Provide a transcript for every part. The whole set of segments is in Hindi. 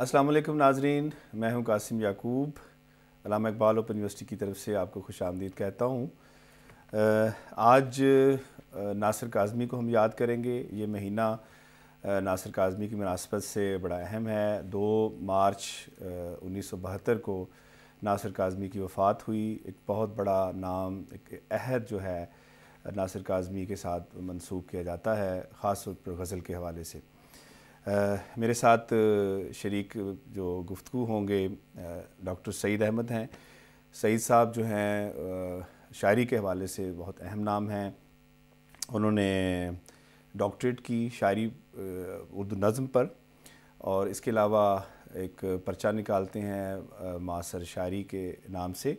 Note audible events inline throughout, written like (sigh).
असलम नाजरीन मैं हूं कासिम याकूब अलामा इकबाल ओपन यूनिवर्सिटी की तरफ से आपको खुश आमदीद कहता हूं आज नासिर काजमी को हम याद करेंगे ये महीना नासिर काजमी की मुनासबत से बड़ा अहम है दो मार्च उन्नीस सौ बहत्तर को नासिर काजमी की वफ़ात हुई एक बहुत बड़ा नाम एक अहद जो है नासिर काजमी के साथ मंसूब किया जाता है ख़ास तौर पर गज़ल के हवाले से मेरे साथ शरीक जो गुफ्तु होंगे डॉक्टर सईद अहमद हैं सईद साहब जो हैं शायरी के हवाले से बहुत अहम नाम हैं उन्होंने डॉक्टरेट की शायरी उर्दू नज़म पर और इसके अलावा एक पर्चा निकालते हैं मासर शायरी के नाम से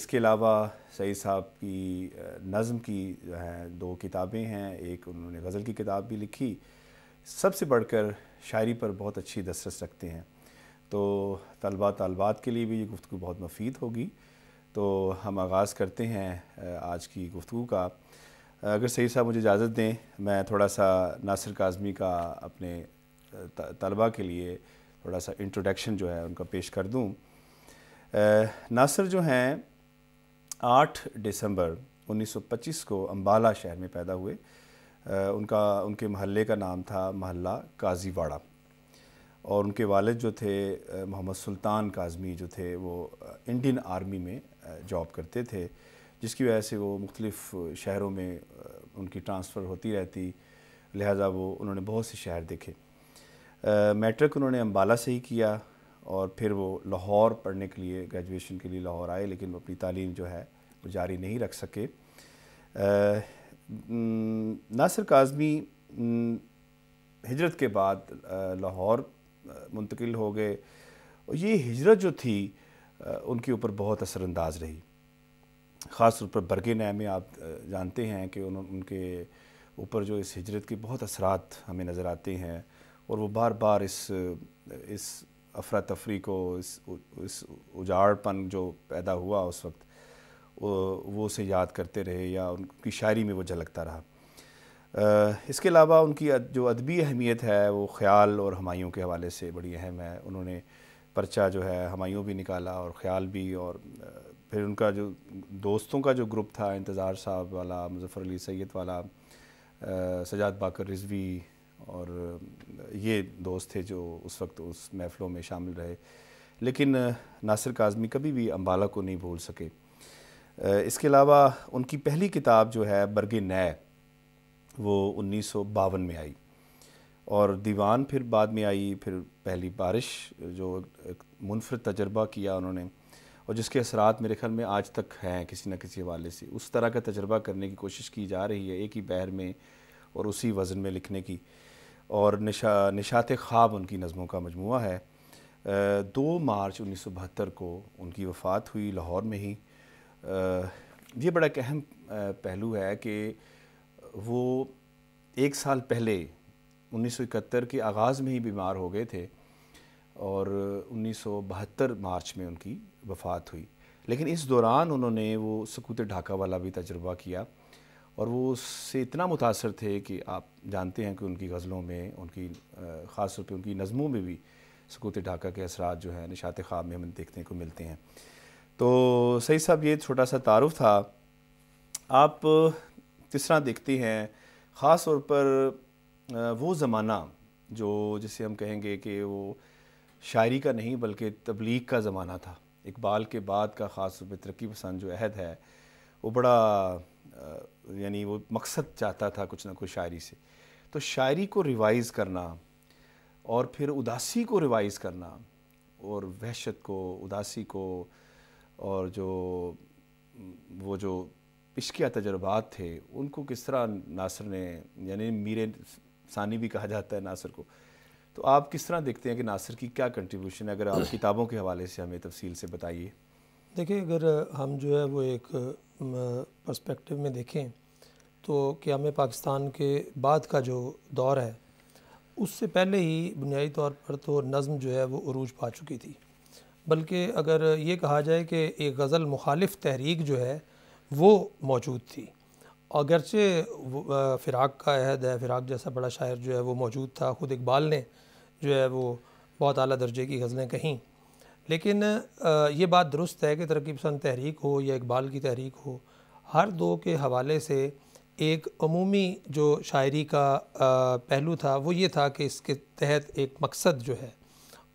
इसके अलावा सईद साहब की नज़म की जो है दो किताबें हैं एक उन्होंने गज़ल की किताब भी लिखी सबसे बढ़कर शायरी पर बहुत अच्छी दसरस रखते हैं तो तलबा तलबात के लिए भी ये गुफ्तु बहुत मफीद होगी तो हम आगाज़ करते हैं आज की गुफ्तु का अगर सही साहब मुझे इजाज़त दें मैं थोड़ा सा नासिर काजमी का अपने तलबा के लिए थोड़ा सा इंट्रोडक्शन जो है उनका पेश कर दूँ नासिर जो हैं 8 दिसंबर 1925 को अम्बाला शहर में पैदा हुए उनका उनके महल्ले का नाम था महल्ला काजीवाड़ा और उनके वालिद जो थे मोहम्मद सुल्तान काजमी जो थे वो इंडियन आर्मी में जॉब करते थे जिसकी वजह से वो मुख्तलिफ़ शहरों में उनकी ट्रांसफ़र होती रहती लिहाजा वो उन्होंने बहुत से शहर देखे मैट्रिक उन्होंने अम्बाला से ही किया और फिर वो लाहौर पढ़ने के लिए ग्रेजुएशन के लिए लाहौर आए लेकिन वो अपनी तालीम जो है वो जारी नहीं रख सके नासिर काजमी हिजरत के बाद लाहौर मुंतकिल हो गए और ये हिजरत जो थी उनके ऊपर बहुत असरानंदाज रही ख़ास तौर पर बरगे नए में आप जानते हैं कि उन उनके ऊपर जो इस हिजरत के बहुत असरात हमें नज़र आते हैं और वो बार बार इस इस अफरा तफरी को इस इस उजाड़पन जो पैदा हुआ उस वक्त वो उसे याद करते रहे या उनकी शायरी में वो झलकता रहा इसके अलावा उनकी जो अदबी अहमियत है वो ख्याल और हमायों के हवाले से बड़ी अहम है उन्होंने पर्चा जो है हमायों भी निकाला और ख्याल भी और फिर उनका जो दोस्तों का जो ग्रुप था इंतज़ार साहब वाला मुजफ़र अली सैद वाला सजाद बाकर रिजवी और ये दोस्त थे जो उस वक्त उस महफ़लों में शामिल रहे लेकिन नासिर काजमी कभी भी अम्बाला को नहीं भूल सके इसके अलावा उनकी पहली किताब जो है बरग नय वो उन्नीस में आई और दीवान फिर बाद में आई फिर पहली बारिश जो मुनफरद तजर्बा किया उन्होंने और जिसके असरात मेरे ख्याल में आज तक हैं किसी न किसी हवाले से उस तरह का तजर्बा करने की कोशिश की जा रही है एक ही बहर में और उसी वज़न में लिखने की और निशा निशात ख्वाब उनकी नज़मों का मजमू है दो मार्च उन्नीस सौ बहत्तर को उनकी वफ़ात हुई लाहौर में ही ये बड़ा एक अहम पहलू है कि वो एक साल पहले 1971 के आगाज़ में ही बीमार हो गए थे और 1972 मार्च में उनकी वफ़ात हुई लेकिन इस दौरान उन्होंने वो सकूत ढाका वाला भी तजर्बा किया और वो उससे इतना मुतासर थे कि आप जानते हैं कि उनकी गज़लों में उनकी ख़ास तौर पर उनकी नज़मों में भी सकूत ढाका के असरा जो है निशात ख़्वाब में हम देखने को मिलते हैं तो सही साहब ये छोटा सा तारुफ था आप किस तरह देखती हैं ख़ास तौर पर वो ज़माना जो जिसे हम कहेंगे कि वो शायरी का नहीं बल्कि तबलीग का ज़माना था इकबाल के बाद का ख़ास तौर पर तरक्की पसंद जो अहद है वो बड़ा यानी वो मकसद चाहता था कुछ ना कुछ शायरी से तो शायरी को रिवाइज़ करना और फिर उदासी को रिवाइज़ करना और वहशत को उदासी को और जो वो जो इश्किया तजर्बात थे उनको किस तरह नासर ने यानी मीर सानी भी कहा जाता है नासर को तो आप किस तरह देखते हैं कि नासर की क्या कंट्रीब्यूशन है अगर आप (clears throat) किताबों के हवाले से हमें तफसील से बताइए देखिए अगर हम जो है वो एक पर्सपेक्टिव में देखें तो क्या हमें पाकिस्तान के बाद का जो दौर है उससे पहले ही बुनियादी तौर पर तो नज़म जो है वो अरूज पा चुकी थी बल्कि अगर ये कहा जाए कि एक गज़ल मुखालिफ तहरीक जो है वो मौजूद थी अगरचे फ़िराक का अहद है फ़िराक जैसा बड़ा शायर जो है वो मौजूद था ख़ुद इकबाल ने जो है वो बहुत अली दर्जे की गज़लें कहीं लेकिन ये बात दुरुस्त है कि तरक्की पसंद तहरीक हो या इकबाल की तहरीक हो हर दो के हवाले से एक अमूमी जो शायरी का पहलू था वो ये था कि इसके तहत एक मकसद जो है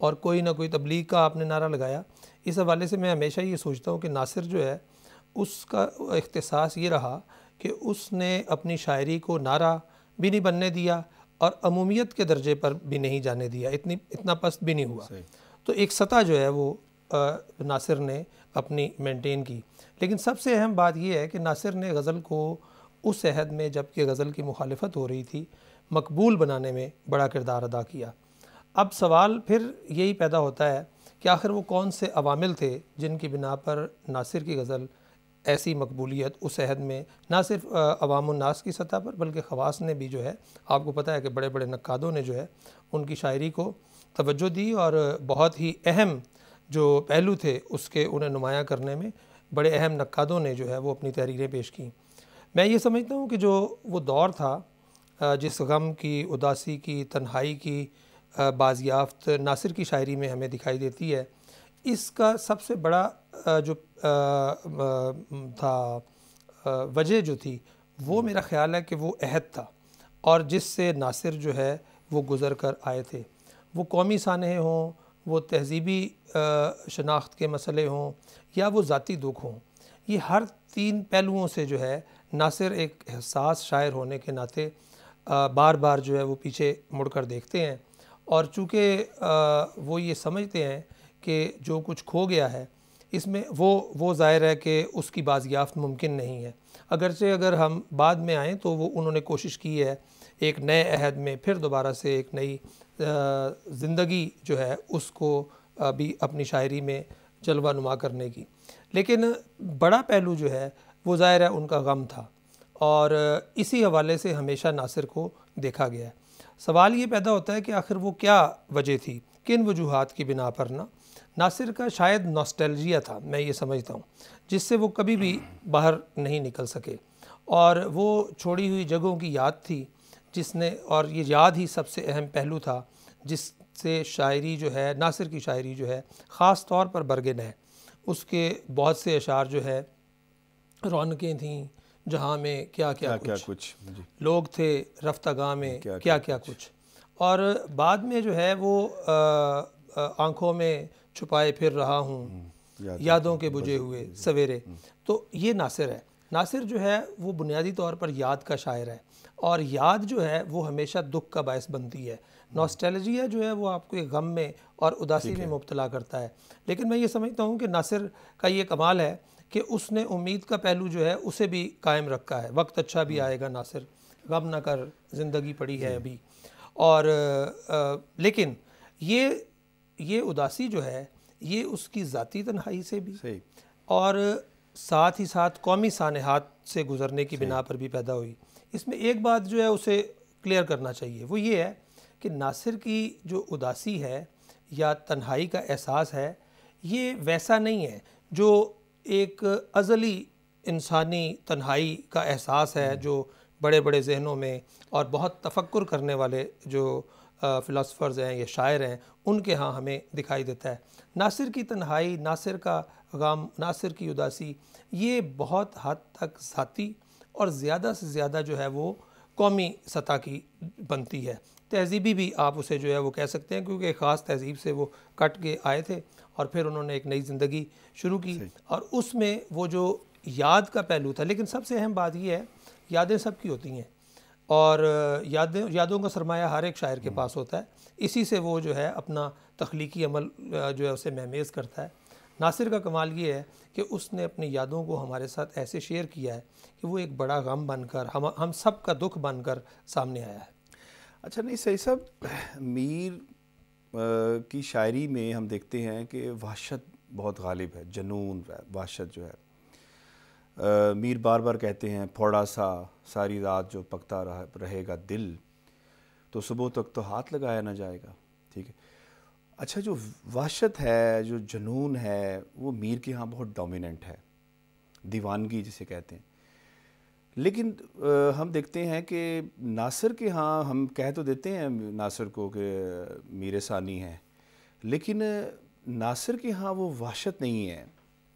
और कोई ना कोई तबलीग का आपने नारा लगाया इस हवाले से मैं हमेशा ये सोचता हूँ कि नासिर जो है उसका अख्तसास ये रहा कि उसने अपनी शायरी को नारा भी नहीं बनने दिया और अमूमियत के दर्जे पर भी नहीं जाने दिया इतनी इतना पस्त भी नहीं हुआ तो एक सतह जो है वो आ, नासिर ने अपनी मेंटेन की लेकिन सबसे अहम बात यह है कि नासिर ने गज़ल को उस अहद में जबकि गज़ल की मुखालफत हो रही थी मकबूल बनाने में बड़ा किरदार अदा किया अब सवाल फिर यही पैदा होता है कि आखिर वो कौन से अवामिल थे जिनकी बिना पर नासिर की गज़ल ऐसी मकबूलियत उस अहद में ना सिर्फ अवामनास की सतह पर बल्कि खवास ने भी जो है आपको पता है कि बड़े बड़े नक्कादों ने जो है उनकी शायरी को तवज्जो दी और बहुत ही अहम जो पहलू थे उसके उन्हें नुमाया करने में बड़े अहम नक्कादों ने जो है वो अपनी तहरीरें पेश की मैं ये समझता हूँ कि जो वो दौर था जिस गम की उदासी की तन्हाई की बाजियाफ्त नासिर की शायरी में हमें दिखाई देती है इसका सबसे बड़ा जो था वजह जो थी वो हम्म। मेरा ख्याल है कि वो अहद था और जिससे नासिर जो है वो गुज़र कर आए थे वो कौमी सानहे हों वो तहज़ीबी शनाख्त के मसले हों या वो ज़ाती दुख हों ये हर तीन पहलुओं से जो है नासिर एक एहसास शायर होने के नाते बार बार जो है वो पीछे मुड़ कर देखते हैं और चूँकि वो ये समझते हैं कि जो कुछ खो गया है इसमें वो वो ज़ाहिर है कि उसकी बाजियाफ्त मुमकिन नहीं है अगरचे अगर हम बाद में आएँ तो वो उन्होंने कोशिश की है एक नए अहद में फिर दोबारा से एक नई ज़िंदगी जो है उसको भी अपनी शायरी में जलवा नुमा करने की लेकिन बड़ा पहलू जो है वो ज़ाहिर है उनका गम था और इसी हवाले से हमेशा नासिर को देखा गया है सवाल ये पैदा होता है कि आखिर वो क्या वजह थी किन वजूहत की बिना पर ना नासिर का शायद नॉस्टैल्जिया था मैं ये समझता हूँ जिससे वो कभी भी बाहर नहीं निकल सके और वो छोड़ी हुई जगहों की याद थी जिसने और ये याद ही सबसे अहम पहलू था जिससे शायरी जो है नासिर की शायरी जो है ख़ास तौर पर बरगन है उसके बहुत से अशार जो है रौनकें थीं जहाँ में क्या क्या क्या कुछ, क्या कुछ लोग थे रफ्ता गाँ में क्या क्या, कुछ और बाद में जो है वो आंखों में छुपाए फिर रहा हूँ हम्म, यादों के बुझे हुए सवेरे हम्म। तो ये नासिर है नासिर जो है वो बुनियादी तौर पर याद का शायर है और याद जो है वो हमेशा दुख का बायस बनती है हम्म। नॉस्टैलजिया जो है वो आपको गम में और उदासी में मुबतला करता है लेकिन मैं ये समझता हूँ कि नासिर का ये कमाल है कि उसने उम्मीद का पहलू जो है उसे भी कायम रखा है वक्त अच्छा भी आएगा नासिर गम ना कर ज़िंदगी पड़ी है अभी और आ, लेकिन ये ये उदासी जो है ये उसकी ज़ाती तनहाई से भी और साथ ही साथ कौमी सानहात से गुज़रने की बिना पर भी पैदा हुई इसमें एक बात जो है उसे क्लियर करना चाहिए वो ये है कि नासिर की जो उदासी है या तन्हाई का एहसास है ये वैसा नहीं है जो एक अज़ली इंसानी तन्हाई का एहसास है हम्म। जो बड़े बड़े जहनों में और बहुत तफक्र करने वाले जो फ़िलासफ़र्स हैं या शायर हैं उनके यहाँ हमें दिखाई देता है नासिर की तन्हाई नासिर का गम नासिर की उदासी ये बहुत हद तक ज़ाती और ज़्यादा से ज़्यादा जो है वो कौमी सतह की बनती है तहजीबी भी आप उसे जो है वो कह सकते हैं क्योंकि ख़ास तहजीब से वो कट के आए थे और फिर उन्होंने एक नई ज़िंदगी शुरू की और उसमें वो जो याद का पहलू था लेकिन सबसे अहम बात यह है यादें सबकी होती हैं और यादें यादों का सरमाया हर एक शायर के हम्म। पास होता है इसी से वो जो है अपना तख्लीकी अमल जो है उसे महमेज़ करता है नासिर का कमाल ये है कि उसने अपनी यादों को हमारे साथ ऐसे शेयर किया है कि वो एक बड़ा गम बनकर हम हम सब का दुख बनकर सामने आया है अच्छा नहीं सही साहब मीर की शायरी में हम देखते हैं कि वाशत बहुत गालिब है जनून वाशत जो है आ, मीर बार बार कहते हैं फोड़ा सा सारी रात जो पकता रह, रहेगा दिल तो सुबह तक तो हाथ लगाया ना जाएगा ठीक है अच्छा जो वाशत है जो जनून है वो मीर के यहाँ बहुत डोमिनेंट है दीवानगी जिसे कहते हैं लेकिन आ, हम देखते हैं कि नासिर के हाँ हम कह तो देते हैं नासिर को कि मीर सानी है लेकिन नासिर के यहाँ वो वाशत नहीं है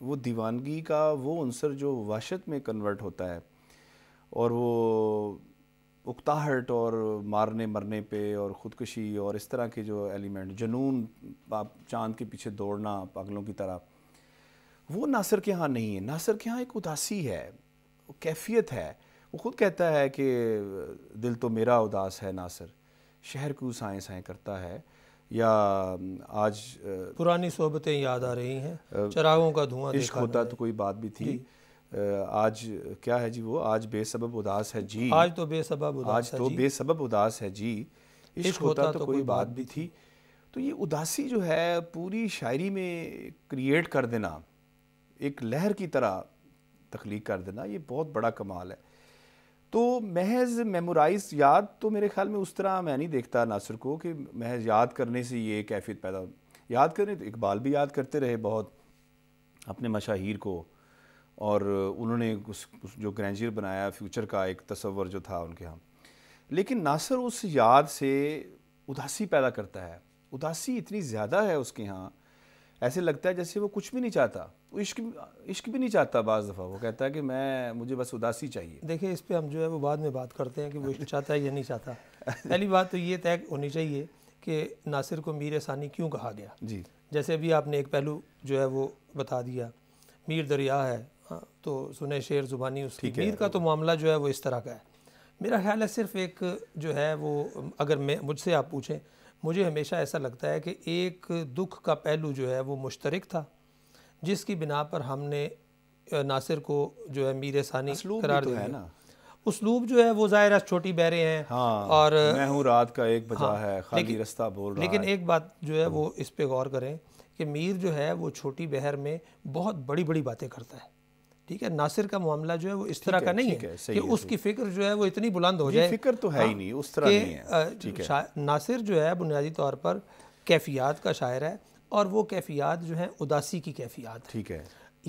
वो दीवानगी का वो अनसर जो वाशत में कन्वर्ट होता है और वो उकताहट और मारने मरने पे और ख़ुदकशी और इस तरह के जो एलिमेंट जनून आप चाँद के पीछे दौड़ना पागलों की तरह वो नासिर के यहाँ नहीं है नासिर के यहाँ एक उदासी है कैफियत है वो खुद कहता है कि दिल तो मेरा उदास है नासर शहर को साएँ साएँ करता है या आज पुरानी सोहबतें याद आ रही हैं चरागों का धुआं इश्क होता तो कोई बात भी थी आज क्या है जी वो आज बेसबब उदास है जी आज तो बेसबब उदास आज तो बेसबब उदास है जी इश्क होता तो, तो कोई बात भी थी तो ये उदासी जो है पूरी शायरी में क्रिएट कर देना एक लहर की तरह तख्लीक कर देना ये बहुत बड़ा कमाल है तो महज मेमोराइज याद तो मेरे ख्याल में उस तरह मैं नहीं देखता नासर को कि महज याद करने से ये कैफियत पैदा याद करें तो इकबाल भी याद करते रहे बहुत अपने मशाहिर को और उन्होंने उस, उस जो ग्रैंजियर बनाया फ्यूचर का एक तस्वर जो था उनके यहाँ लेकिन नासर उस याद से उदासी पैदा करता है उदासी इतनी ज़्यादा है उसके यहाँ ऐसे लगता है जैसे वो कुछ भी नहीं चाहता वो इश्क इश्क भी नहीं चाहता बाज़ दफ़ा वो कहता है कि मैं मुझे बस उदासी चाहिए देखिए इस पर हम जो है वो बाद में बात करते हैं कि वो इश्क (laughs) चाहता है या नहीं चाहता (laughs) पहली बात तो ये तय होनी चाहिए कि नासिर को मीर सानी क्यों कहा गया जी जैसे अभी आपने एक पहलू जो है वो बता दिया मीर दरिया है हाँ, तो सुने शेर ज़ुबानी उसकी मीर का तो मामला जो है वो इस तरह का है मेरा ख्याल है सिर्फ एक जो है वो अगर मैं मुझसे आप पूछें मुझे हमेशा ऐसा लगता है कि एक दुख का पहलू जो है वो मुश्तरक था जिसकी बिना पर हमने नासिर को जो है मीर सानी करार तो दिया है ना उसलूब जो है वो ज़ाहिर छोटी बहरे हैं हाँ, और मैं हूँ रात का एक बजा हाँ, है खाली रास्ता बोल रहा लेकिन एक बात जो है वो इस पर गौर करें कि मीर जो है वो छोटी बहर में बहुत बड़ी बड़ी बातें करता है ठीक है नासिर का मामला जो है वो इस तरह का नहीं है, है कि उसकी फिक्र जो है वो इतनी बुलंद हो जाए फिक्र तो है ही हाँ, नहीं उस तरह नहीं है नासिर जो है बुनियादी तौर पर कैफियात का शायर है और वो कैफियात जो है उदासी की कैफियात ठीक है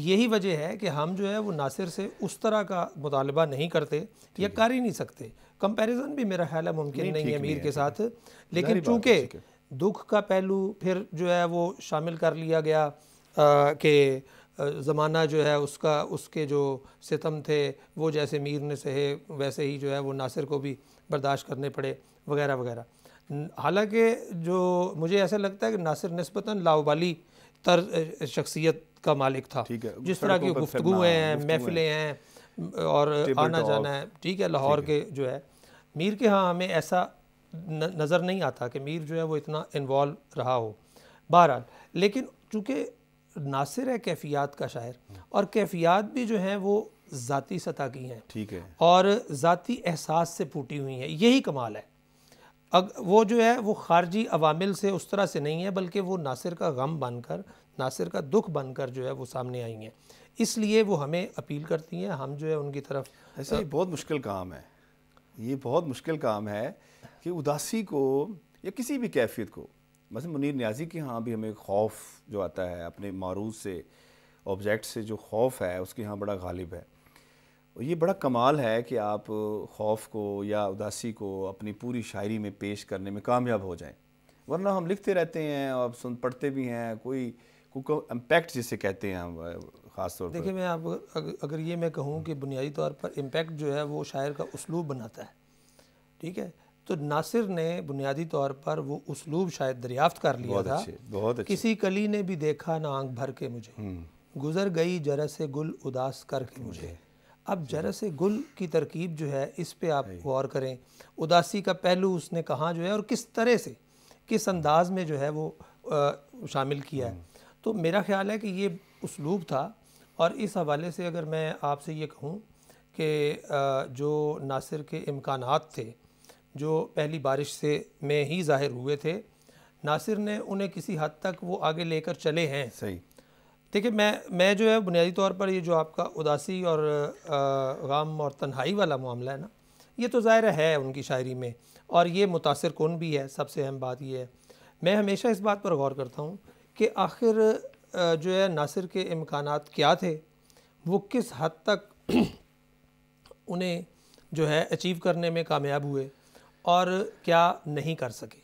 यही वजह है कि हम जो है वो नासिर से उस तरह का मुतालबा नहीं करते या कर ही नहीं सकते कंपैरिजन भी मेरा ख्याल है मुमकिन नहीं नहीं है अमीर के साथ लेकिन चूंकि दुख का पहलू फिर जो है वो शामिल कर लिया गया कि ज़माना जो है उसका उसके जो सितम थे वो जैसे मीर ने सहे वैसे ही जो है वो नासिर को भी बर्दाश्त करने पड़े वगैरह वगैरह हालांकि जो मुझे ऐसा लगता है कि नासिर नस्बता लाओबाली तर शख्सियत का मालिक था जिस तरह की गुफ्तगुएँ हैं महफिलें हैं और आना जाना है ठीक है लाहौर के जो है मीर के यहाँ हमें ऐसा नज़र नहीं आता कि मीर जो है वो इतना इन्वॉल्व रहा हो बहरहाल लेकिन चूँकि नासिर है कैफियात का शायर और कैफियात भी जो हैं वो ज़ाती सतह की हैं ठीक है और ज़ाती एहसास से फूटी हुई हैं यही कमाल है अग वो जो है वो खारजी अवामिल से उस तरह से नहीं है बल्कि वो नासिर का गम बनकर नासिर का दुख बनकर जो है वो सामने आई हैं इसलिए वो हमें अपील करती हैं हम जो है उनकी तरफ ऐसा ये बहुत मुश्किल काम है ये बहुत मुश्किल काम है कि उदासी को या किसी भी कैफियत को बस मुनीर न्याजी के यहाँ भी हमें खौफ जो आता है अपने मारूज से ऑब्जेक्ट से जो खौफ है उसके यहाँ बड़ा गालिब है और ये बड़ा कमाल है कि आप खौफ को या उदासी को अपनी पूरी शायरी में पेश करने में कामयाब हो जाएं वरना हम लिखते रहते हैं और सुन पढ़ते भी हैं कोई कुको इम्पैक्ट जिसे कहते हैं हम ख़ास तौर देखिए मैं आप अगर, अगर ये मैं कहूँ कि बुनियादी तौर पर इम्पैक्ट जो है वो शायर का उसलूब बनाता है ठीक है तो नासिर ने बुनियादी तौर पर वो उसलूब शायद दरियाफ्त कर लिया बहुत था अच्छे, बहुत अच्छे। किसी कली ने भी देखा ना आंख भर के मुझे हम्म। गुजर गई जरा से गुल उदास करके मुझे अब जरा से गुल की तरकीब जो है इस पे आप गौर करें उदासी का पहलू उसने कहाँ जो है और किस तरह से किस अंदाज में जो है वो आ, शामिल किया है हम्म। तो मेरा ख्याल है कि ये उसलूब था और इस हवाले से अगर मैं आपसे ये कहूँ कि जो नासिर के इम्कान थे जो पहली बारिश से में ही ज़ाहिर हुए थे नासिर ने उन्हें किसी हद तक वो आगे लेकर चले हैं सही देखिए मैं मैं जो है बुनियादी तौर पर ये जो आपका उदासी और गम और तन्हाई वाला मामला है ना ये तो ज़ाहिर है उनकी शायरी में और ये मुतासर कौन भी है सबसे अहम बात ये है मैं हमेशा इस बात पर गौर करता हूँ कि आखिर जो है नासिर के इम्कान क्या थे वो किस हद तक (clears throat) उन्हें जो है अचीव करने में कामयाब हुए और क्या नहीं कर सके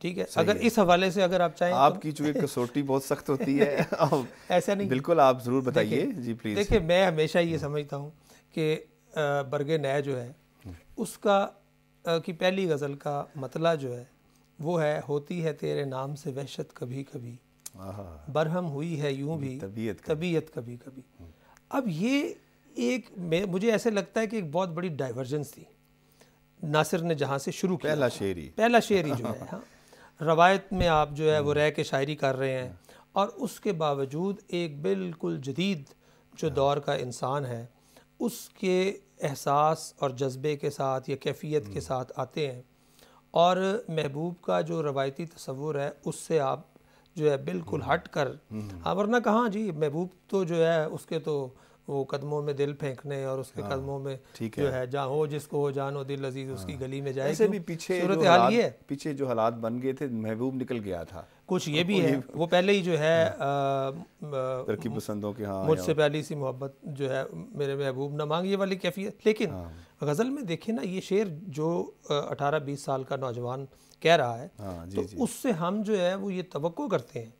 ठीक है अगर है। इस हवाले से अगर आप चाहें तो आपकी तो... चूंकि कसौटी बहुत सख्त होती है (laughs) ऐसा नहीं बिल्कुल आप ज़रूर बताइए जी प्लीज़ देखिए मैं हमेशा ये समझता हूँ कि बरगे नया जो है उसका की पहली गज़ल का मतला जो है वो है होती है तेरे नाम से वहशत कभी कभी बरहम हुई है यूं भी तबीयत कभी तबीयत कभी कभी अब ये एक मुझे ऐसे लगता है कि एक बहुत बड़ी डाइवर्जेंस थी नासिर ने जहाँ से शुरू किया पहला शेरी पहला शेरी जो है हाँ रवायत में आप जो है वो रह के शायरी कर रहे हैं और उसके बावजूद एक बिल्कुल जदीद जो दौर का इंसान है उसके एहसास और जज्बे के साथ या कैफियत के हम्म। साथ आते हैं और महबूब का जो रवायती तस्वुर है उससे आप जो है बिल्कुल हम्म। हट कर हम्म। हाँ वरना कहाँ जी महबूब तो जो है उसके तो वो कदमों में दिल फेंकने और उसके हाँ, कदमों में जो है जहाँ हो जिसको हो जानो दिल अजीज हाँ, उसकी गली में जाए ऐसे भी पीछे जो हाल ये पीछे जो हालात बन गए थे महबूब निकल गया था कुछ ये भी है वो पहले ही जो है हाँ। तरक्की पसंदों के हाँ मुझसे पहली सी मोहब्बत जो है मेरे महबूब ना मांग ये वाली कैफियत लेकिन हाँ। गज़ल में देखे ना ये शेर जो अठारह बीस साल का नौजवान कह रहा है हाँ, तो उससे हम जो है वो ये तो करते हैं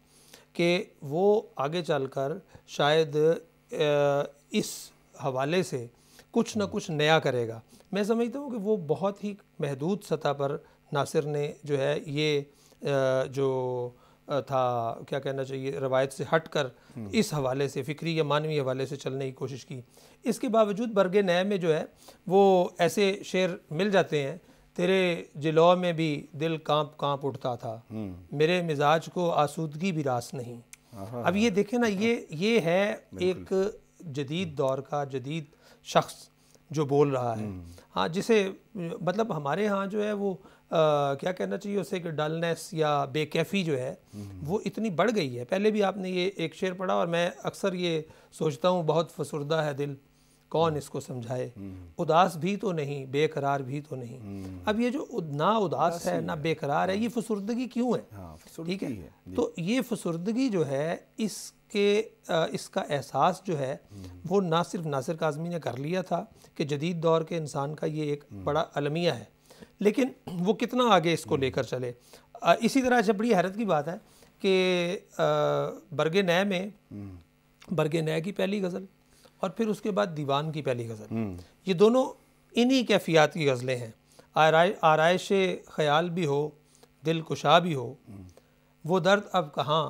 कि वो आगे चलकर शायद इस हवाले से कुछ ना कुछ नया करेगा मैं समझता हूँ कि वो बहुत ही महदूद सतह पर नासिर ने जो है ये जो था क्या कहना चाहिए रवायत से हट कर हम्म। इस हवाले से फ़िक्री या मानवी हवाले से चलने की कोशिश की इसके बावजूद बरग नए में जो है वो ऐसे शेर मिल जाते हैं तेरे जिलौ में भी दिल कांप कांप उठता था हम्म। मेरे मिजाज को आसूदगी भी रास नहीं हाँ। अब ये देखें ना ये ये है एक जदीद दौर का जदीद शख्स जो बोल रहा है हम्म। हाँ जिसे मतलब हमारे यहाँ जो है वो आ, क्या कहना चाहिए उसे कि डलनेस या बेकैफ़ी जो है हम्म। वो इतनी बढ़ गई है पहले भी आपने ये एक शेर पढ़ा और मैं अक्सर ये सोचता हूँ बहुत फसुरदा है दिल कौन इसको समझाए उदास भी तो नहीं बेकरार भी तो नहीं हम्म। अब ये जो ना उदास है ना बेकरार है ये फसुर्दगी क्यों है हाँ, ठीक है तो ये फसुर्दगी जो है इसके इसका एहसास जो है हम्म। वो ना सिर्फ नासिर काजमी ने कर लिया था कि जदीद दौर के इंसान का ये एक हम्म। बड़ा अलमिया है लेकिन वो कितना आगे इसको लेकर चले इसी तरह से बड़ी हैरत की बात है कि बरगे नए में बरगे नए की पहली गज़ल और फिर उसके बाद दीवान की पहली गज़ल हम्म। ये दोनों इन्हीं कैफियात की गज़लें हैं आराय आरइश ख्याल भी हो दिल कुशा भी हो हम्म। वो दर्द अब कहाँ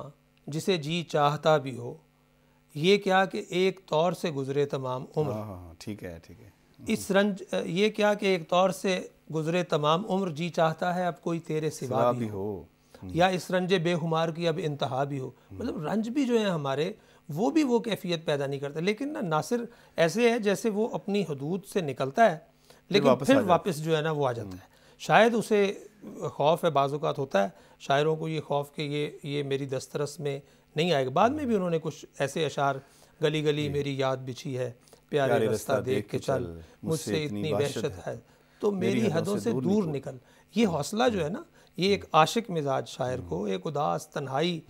जिसे जी चाहता भी हो ये क्या कि एक तौर से गुजरे तमाम उम्र हाँ, हाँ, हाँ, ठीक है ठीक है हम्म। इस रंज ये क्या कि एक तौर से गुजरे तमाम उम्र जी चाहता है अब कोई तेरे सिवा भी, भी हो या इस रंज बेहुमार की अब इंतहा भी हो मतलब रंज भी जो है हमारे वो भी वो कैफियत पैदा नहीं करता लेकिन ना नासिर ऐसे है जैसे वो अपनी हदूद से निकलता है लेकिन वापस फिर वापस जो है ना वो आ जाता हम्म। है शायद उसे खौफ है बाज़ात होता है शायरों को ये खौफ कि ये ये मेरी दस्तरस में नहीं आएगा बाद में भी हम्म। उन्होंने कुछ ऐसे अशार गली गली मेरी याद बिछी है प्यारे, रास्ता देख के चल मुझसे इतनी वहशत है तो मेरी हदों से दूर निकल ये हम्म। हौसला जो है ना ये एक आशिक मिजाज शायर को एक उदास तन्हाई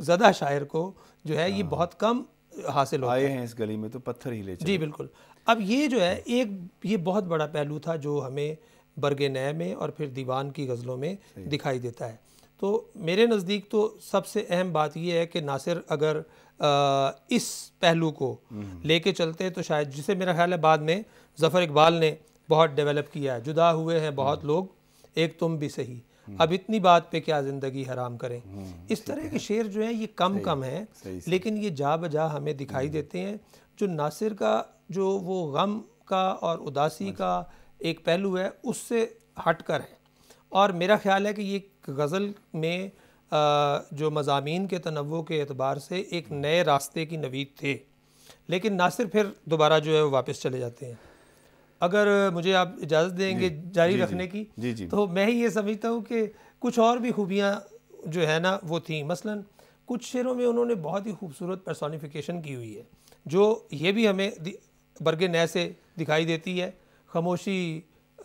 ज़दा शायर को जो है ये हाँ। बहुत कम हासिल हो आए हैं इस गली में तो पत्थर ही ले चले जी बिल्कुल अब ये जो है एक ये बहुत बड़ा पहलू था जो हमें बरग नए में और फिर दीवान की गज़लों में दिखाई देता है तो मेरे नज़दीक तो सबसे अहम बात यह है कि नासिर अगर आ, इस पहलू को हम्म। लेके चलते तो शायद जिसे मेरा ख्याल है बाद में जफ़र इकबाल ने बहुत डेवलप किया है जुदा हुए हैं बहुत हम्म। लोग एक तुम भी सही हम्म। अब इतनी बात पे क्या ज़िंदगी हराम करें हम्म, इस तरह के शेर जो हैं ये कम कम हैं लेकिन ये जा बजा हमें दिखाई हम्म। देते हैं जो नासिर का जो वो गम का और उदासी का अच्छा। एक पहलू है उससे हट कर है और मेरा ख्याल है कि ये गज़ल में आ, जो मजामी के तनवो के अतबार से एक नए रास्ते की नवीद थे लेकिन नासिर फिर दोबारा जो है वो वापस चले जाते हैं अगर मुझे आप इजाज़त देंगे जारी रखने की जी जी तो मैं ही ये समझता हूँ कि कुछ और भी खूबियाँ जो है ना वो थी मसलन कुछ शेरों में उन्होंने बहुत ही खूबसूरत पर्सोनिफिकेशन की हुई है जो ये भी हमें बरग नए से दिखाई देती है खामोशी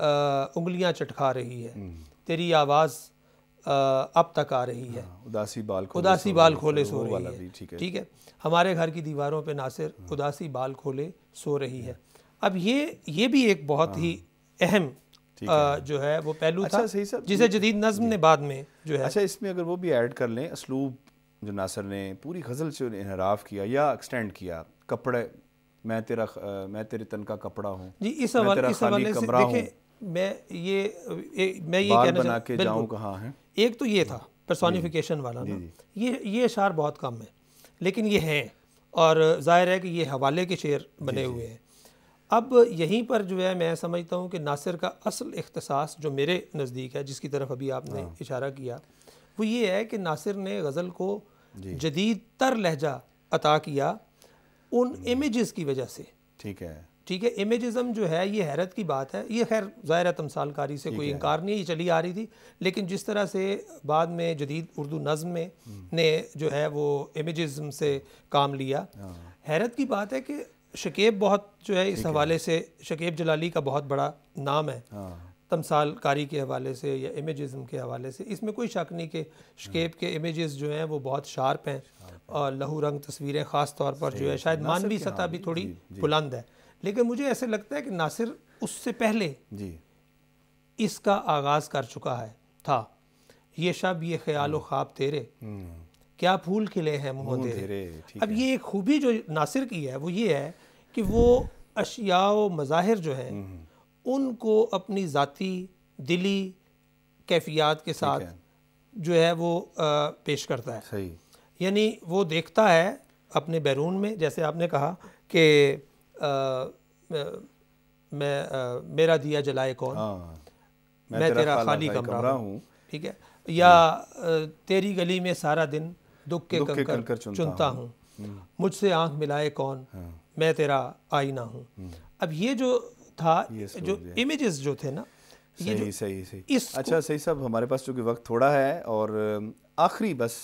उंगलियाँ चटखा रही है हम्म। तेरी आवाज़ अब तक आ रही है हाँ, उदासी बाल खोले उदासी बाल खोले सो रही है ठीक है हमारे घर की दीवारों पे नासिर हाँ। उदासी बाल खोले सो रही है अब ये ये भी एक बहुत ही हाँ। अहम जो है वो पहलू अच्छा, था सही सर जिसे जदीद नज्म ने बाद में जो है अच्छा इसमें अगर वो भी ऐड कर लें असलूब जो नासर ने पूरी गज़ल से इनहराफ किया या एक्सटेंड किया कपड़े मैं तेरा मैं तेरे तन का कपड़ा हूँ जी इस हवाले इस हवाले से देखें मैं ये ए, मैं ये कहना बना के जाऊँ कहाँ है एक तो ये था पर्सोनिफिकेशन वाला ना ये ये अशार बहुत कम है लेकिन ये हैं और ज़ाहिर है कि ये हवाले के शेर बने हुए हैं अब यहीं पर जो है मैं समझता हूँ कि नासिर का असल अख्तसास जो मेरे नज़दीक है जिसकी तरफ अभी आपने हाँ। इशारा किया वो ये है कि नासिर ने गज़ल को जदीद तर लहजा अता किया उन इमेज़ की वजह से ठीक है ठीक है इमेजिज़म जो है ये हैरत की बात है ये खैर ज़ाहिर तमसालकारी से कोई इनकार नहीं है ये चली आ रही थी लेकिन जिस तरह से बाद में जदीद उर्दू नज़म में हम्म। ने जो है वो इमेजिज़म से हाँ। काम लिया हाँ। हैरत की बात है कि शकेब बहुत जो है इस हवाले से शकेब जलाली का बहुत बड़ा नाम है हाँ। तमसाल कारी के हवाले से या इमेजम के हवाले से इसमें कोई शक नहीं कि शकेब के इमेजेस जो हैं वो बहुत शार्प हैं और लहू रंग तस्वीरें ख़ास तौर पर जो है शायद मानवी सतह भी थोड़ी बुलंद है लेकिन मुझे ऐसे लगता है कि नासिर उससे पहले इसका आगाज़ कर चुका है था ये शब ये ख्याल हाँ। ख्वाब तेरे हम्म। क्या फूल खिले हैं मुँह तेरे अब ये एक खूबी जो नासिर की है वो ये है कि वो अशिया मज़ाहिर जो हैं हम्म। उनको अपनी ज़ाती दिली कैफियात के साथ जो है वो पेश करता है सही यानी वो देखता है अपने बैरून में जैसे आपने कहा कि मैं आ, मेरा दिया जलाए कौन आ, हाँ। मैं, मैं तेरा खाली कमरा हूँ ठीक है या तेरी गली में सारा दिन दुख के कंकर चुनता हूँ हम्म। मुझसे आंख मिलाए कौन हाँ। मैं तेरा आईना हूँ हम्म। अब ये जो था जो इमेजेस जो थे ना ये सही सही सही इस अच्छा सही साहब हमारे पास चूँकि वक्त थोड़ा है और आखिरी बस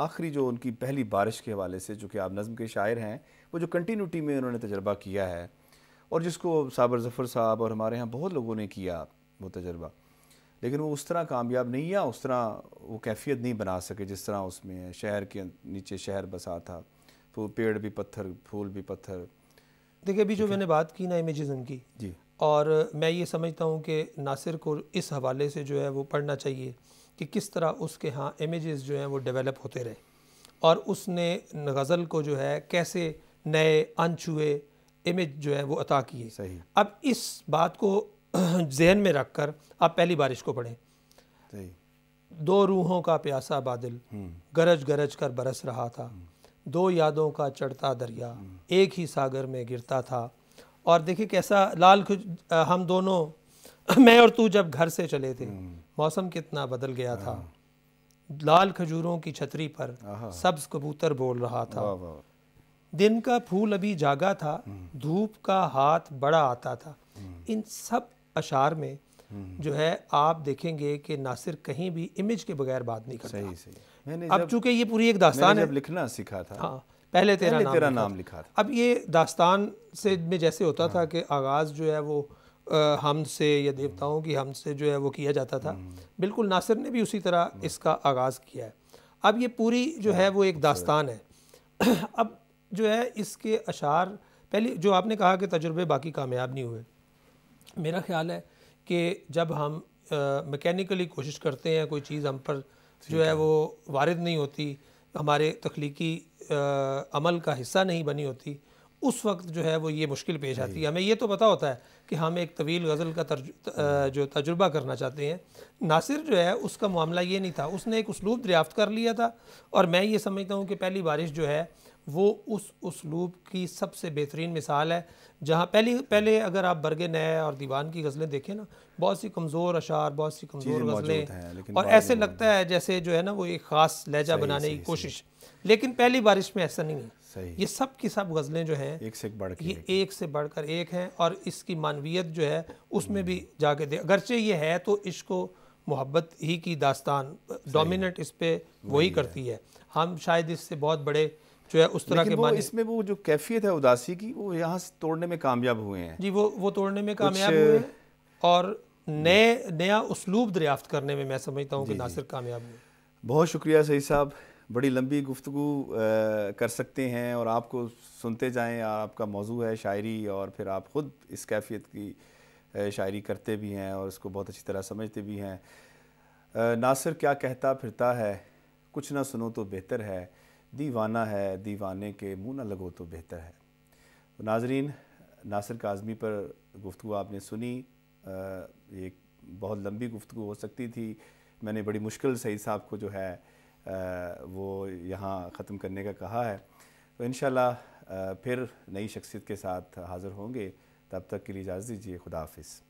आखिरी जो उनकी पहली बारिश के हवाले से जो कि आप नज़म के शायर हैं वो जो कंटिन्यूटी में उन्होंने तजर्बा किया है और जिसको साबर जफ़र साहब और हमारे यहाँ बहुत लोगों ने किया वो तजर्बा लेकिन वो उस तरह कामयाब नहीं या उस तरह वो कैफियत नहीं बना सके जिस तरह उसमें शहर के नीचे शहर बसा था पेड़ भी पत्थर फूल भी पत्थर देखिए अभी जो मैंने बात की ना इमेज की जी और मैं ये समझता हूँ कि नासिर को इस हवाले से जो है वो पढ़ना चाहिए कि किस तरह उसके यहाँ इमेजेस जो हैं वो डेवलप होते रहे और उसने गज़ल को जो है कैसे नए अनछुए इमेज जो है वो अता किए सही अब इस बात को (clears throat) जहन में रख कर आप पहली बारिश को पढ़ें सही दो रूहों का प्यासा बादल हम्म। गरज गरज कर बरस रहा था हम्म। दो यादों का चढ़ता दरिया एक ही सागर में गिरता था और देखिए कैसा लाल खुज हम दोनों (clears throat) मैं और तू जब घर से चले थे हम्म। मौसम कितना बदल गया था हाँ। लाल खजूरों की छतरी पर सब्ज कबूतर बोल रहा था वाँ वाँ। दिन का फूल अभी जागा था हम्म। धूप का हाथ बड़ा आता था हम्म। इन सब अशार में जो है आप देखेंगे कि नासिर कहीं भी इमेज के बगैर बात नहीं करता सही सही अब चूंकि ये पूरी एक दास्तान है लिखना सीखा था हाँ पहले तेरा नाम, तेरा नाम लिखा था अब ये दास्तान से में जैसे होता हाँ। था कि आगाज़ जो है वो हम से या देवताओं की हम से जो है वो किया जाता था हम्म। बिल्कुल नासिर ने भी उसी तरह हम्म। इसका आगाज़ किया है अब ये पूरी जो है हाँ, वो एक दास्तान है (clears throat) अब जो है इसके अशार पहले जो आपने कहा कि तजुर्बे बाकी कामयाब नहीं हुए मेरा ख्याल है कि जब हम मैकेनिकली कोशिश करते हैं कोई चीज़ हम पर जो है वो वारद नहीं होती हमारे तख्लीकी अमल का हिस्सा नहीं बनी होती उस वक्त जो है वो ये मुश्किल पेश आती है हमें ये तो पता होता है कि हम एक तवील गज़ल का तर्ज, त, हम्म। जो तजुर्बा करना चाहते हैं नासिर जो है उसका मामला ये नहीं था उसने एक उसलूब दरियाफ्त कर लिया था और मैं ये समझता हूँ कि पहली बारिश जो है वो उस उसलूब की सबसे बेहतरीन मिसाल है जहाँ पहली पहले अगर आप बरगे नए और दीवान की गज़लें देखें ना बहुत सी कमज़ोर अशार बहुत सी कमज़ोर गज़लें और ऐसे लगता है जैसे जो है ना वो एक ख़ास लहजा बनाने की कोशिश लेकिन पहली बारिश में ऐसा नहीं है ये सब की सब गज़लें जो हैं एक से बढ़ ये एक, से बढ़कर एक हैं और इसकी मानवीयत जो है उसमें हम्म। भी जाके दे अगरचे ये है तो इसको मोहब्बत ही की दास्तान डोमिनेट इस पर वही करती है हम शायद इससे बहुत बड़े जो है उस तरह के वो इसमें वो जो कैफियत है उदासी की वो यहाँ से तोड़ने में कामयाब हुए हैं जी वो वो तोड़ने में कामयाब हुए और नए नया उसलूब दरियाफ्त करने में मैं समझता हूँ कि नासिर कामयाब हुए बहुत शुक्रिया सही साहब बड़ी लंबी गुफ्तु कर सकते हैं और आपको सुनते जाएं आपका मौजू है शायरी और फिर आप ख़ुद इस कैफियत की शायरी करते भी हैं और इसको बहुत अच्छी तरह समझते भी हैं नासिर क्या कहता फिरता है कुछ ना सुनो तो बेहतर है दीवाना है दीवाने के मुँह न लगो तो बेहतर है तो नाजरीन नासिर काजमी पर गुफ्तु आपने सुनी एक बहुत लंबी गुफ्तु हो सकती थी मैंने बड़ी मुश्किल सही साहब को जो है वो यहाँ ख़त्म करने का कहा है तो इन फिर नई शख्सियत के साथ हाज़िर होंगे तब तक के लिए इजाज़त दीजिए खुदा हाफिज़